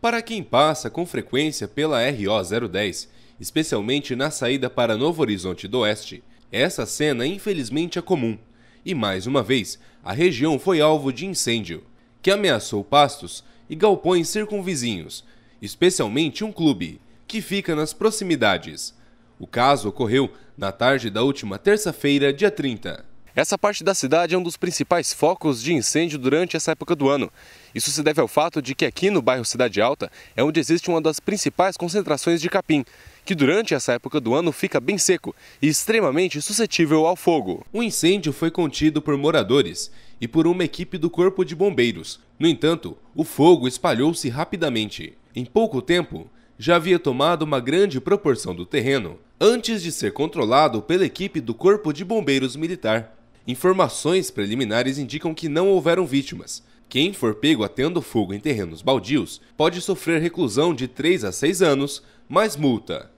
Para quem passa com frequência pela RO 010, especialmente na saída para Novo Horizonte do Oeste, essa cena infelizmente é comum. E mais uma vez, a região foi alvo de incêndio, que ameaçou pastos e galpões circunvizinhos, especialmente um clube, que fica nas proximidades. O caso ocorreu na tarde da última terça-feira, dia 30. Essa parte da cidade é um dos principais focos de incêndio durante essa época do ano. Isso se deve ao fato de que aqui no bairro Cidade Alta é onde existe uma das principais concentrações de capim, que durante essa época do ano fica bem seco e extremamente suscetível ao fogo. O incêndio foi contido por moradores e por uma equipe do Corpo de Bombeiros. No entanto, o fogo espalhou-se rapidamente. Em pouco tempo, já havia tomado uma grande proporção do terreno, antes de ser controlado pela equipe do Corpo de Bombeiros Militar. Informações preliminares indicam que não houveram vítimas. Quem for pego atendo fogo em terrenos baldios pode sofrer reclusão de 3 a 6 anos, mais multa.